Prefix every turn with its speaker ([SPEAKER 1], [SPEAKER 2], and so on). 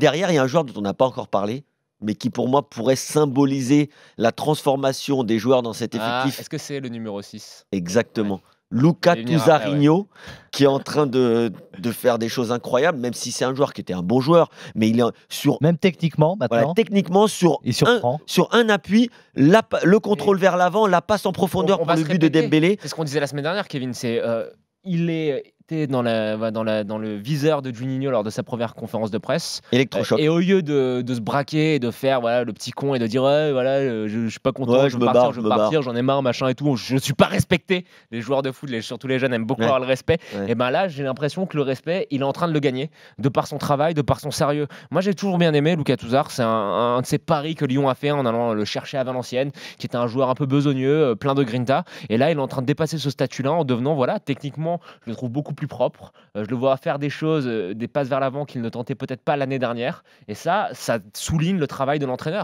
[SPEAKER 1] Derrière, il y a un joueur dont on n'a pas encore parlé, mais qui pour moi pourrait symboliser la transformation des joueurs dans cet ah, effectif.
[SPEAKER 2] Est-ce que c'est le numéro 6
[SPEAKER 1] Exactement. Luca Tuzarigno, qui est en train de, faire des choses incroyables, même si c'est un joueur qui était un bon joueur, mais il est sur... Même techniquement, maintenant. techniquement, sur, un, sur un appui, le contrôle vers l'avant, la passe en profondeur pour le but de Dembélé.
[SPEAKER 2] C'est ce qu'on disait la semaine dernière, Kevin, c'est... Euh, il est dans, la, dans, la, dans le viseur de Juninho lors de sa première conférence de presse. et au lieu de, se braquer et de faire voilà, le petit con et de dire voilà, euh, je, ne suis pas content, je, veux partir, je j'en ai marre, machin et tout, je ne suis pas respecté. Les joueurs de foot, les, surtout les jeunes, aiment beaucoup avoir le respect. Et ben là, j'ai l'impression que le respect, il est en train de le gagner, de par son travail, de par son sérieux. Moi, j'ai toujours bien aimé Lucas Touzard, c'est un, de ces paris que Lyon a fait en allant le chercher à Valenciennes, qui était un joueur un peu besogneux, euh, plein de grinta. Et là, il est en train de dépasser ce statut-là en devenant, voilà, techniquement, je le trouve beaucoup plus propre. Euh, je le vois faire des choses, euh, des passes vers l'avant qu'il ne tentait peut-être pas l'année dernière. Et ça, ça souligne le travail de l'entraîneur.